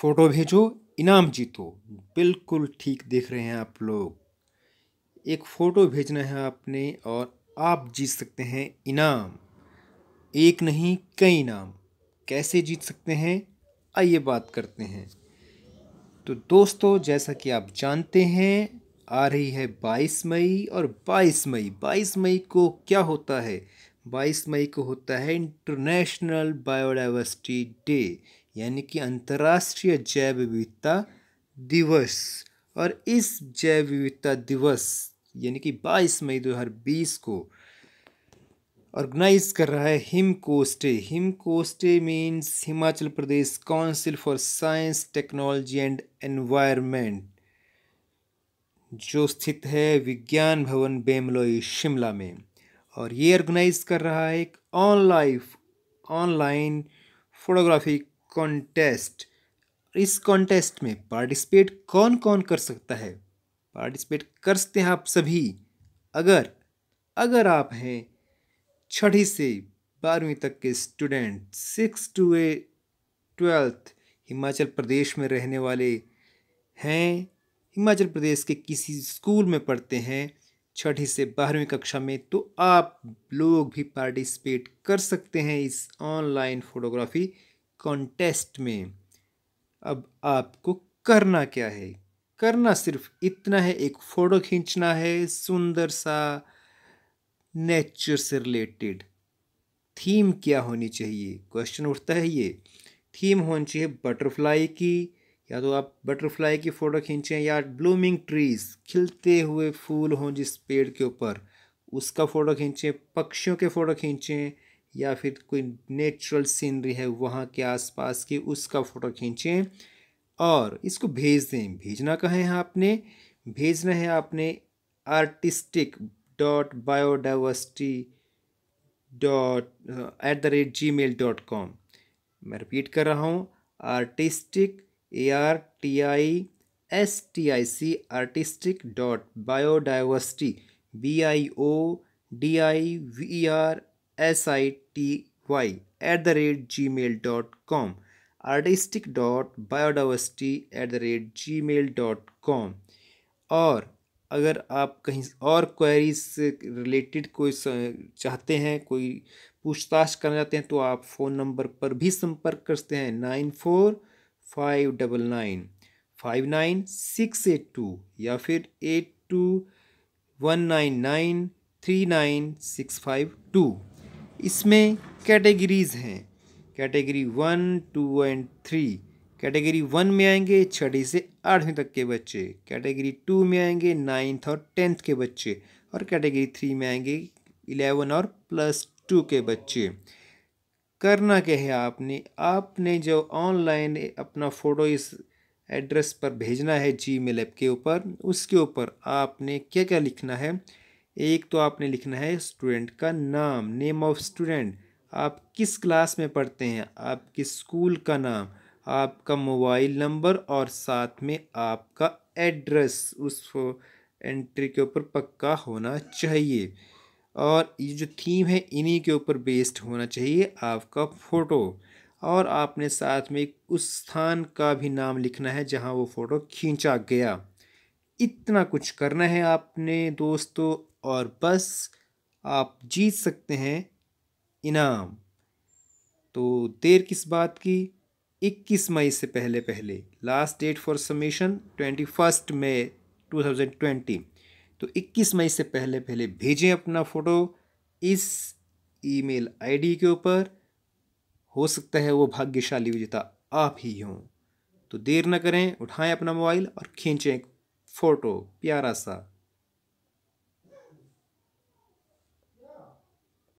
photo भेजो इनाम जीतो बिल्कुल ठीक देख रहे हैं आप लोग एक फ़ोटो भेजना है आपने और आप जीत सकते हैं इनाम एक नहीं कई इनाम कैसे जीत सकते हैं आइए बात करते हैं तो दोस्तों जैसा कि आप जानते हैं आ रही है 22 मई और 22 मई 22 मई को क्या होता है 22 मई को होता है इंटरनेशनल बायोडाइवर्सिटी डे यानी कि अंतर्राष्ट्रीय जैव विविधता दिवस और इस जैव विविधता दिवस यानी कि 22 मई 2020 को ऑर्गेनाइज कर रहा है HIMCOSTE HIMCOSTE means Himachal Pradesh council for science technology and environment जो स्थित है विज्ञान भवन बेमलोई शिमला में और ये ऑर्गेनाइज कर रहा है एक ऑनलाइफ ऑनलाइन फोटोग्राफी कॉन्टेस्ट इस कॉन्टेस्ट में पार्टिसिपेट कौन कौन कर सकता है पार्टिसिपेट कर सकते हैं आप सभी अगर अगर आप हैं छठी से बारहवीं तक के स्टूडेंट सिक्स टू ए ट्वेल्थ हिमाचल प्रदेश में रहने वाले हैं हिमाचल प्रदेश के किसी स्कूल में पढ़ते हैं छठी से बारहवीं कक्षा में तो आप लोग भी पार्टिसिपेट कर सकते हैं इस ऑनलाइन फोटोग्राफी कॉन्टेस्ट में अब आपको करना क्या है करना सिर्फ इतना है एक फ़ोटो खींचना है सुंदर सा नेचर से रिलेटेड थीम क्या होनी चाहिए क्वेश्चन उठता है ये थीम होनी चाहिए बटरफ्लाई की या तो आप बटरफ्लाई की फ़ोटो खींचें या ब्लूमिंग ट्रीज़ खिलते हुए फूल हों जिस पेड़ के ऊपर उसका फ़ोटो खींचें पक्षियों के फ़ोटो खींचें या फिर कोई नेचुरल सीनरी है वहाँ के आसपास की उसका फ़ोटो खींचें और इसको भेज दें भेजना कहें है आपने भेजना है आपने artistic dot biodiversity dot at the rate ji mail dot com मैं रिपीट कर रहा हूँ artistic A R T I S T I C artistic dot biodiversity B I O D I we R S I T Y at the rate ji mail dot com artistic dot biodiversity at the rate ji mail dot com और अगर आप कहीं और queries से related कोई चाहते हैं कोई पूछताछ करना चाहते हैं तो आप फ़ोन नंबर पर भी संपर्क करते हैं nine four five double nine five nine six eight two या फिर eight two one nine nine three nine six five two इसमें कैटेगरीज़ हैं category one two and three category one में आएंगे छठी से आठवीं तक के बच्चे कैटेगरी टू में आएंगे नाइन्थ और टेंथ के बच्चे और कैटेगरी थ्री में आएंगे इलेवन और प्लस टू के बच्चे करना क्या है आपने आपने जो ऑनलाइन अपना फ़ोटो इस एड्रेस पर भेजना है जी मेल ऐप के ऊपर उसके ऊपर आपने क्या क्या लिखना है एक तो आपने लिखना है स्टूडेंट का नाम नेम ऑफ स्टूडेंट आप किस क्लास में पढ़ते हैं आपके स्कूल का नाम आपका मोबाइल नंबर और साथ में आपका एड्रेस उस एंट्री के ऊपर पक्का होना चाहिए और ये जो थीम है इन्हीं के ऊपर बेस्ड होना चाहिए आपका फ़ोटो और आपने साथ में उस स्थान का भी नाम लिखना है जहाँ वो फ़ोटो खींचा गया इतना कुछ करना है आपने दोस्तों और बस आप जीत सकते हैं इनाम तो देर किस बात की 21 मई से पहले पहले last date for submission twenty first मई 2020 तो 21 मई से पहले पहले भेजें अपना फ़ोटो इस ईमेल आईडी के ऊपर हो सकता है वो भाग्यशाली विजेता आप ही हों तो देर न करें उठाएं अपना मोबाइल और खींचें फ़ोटो प्यारा सा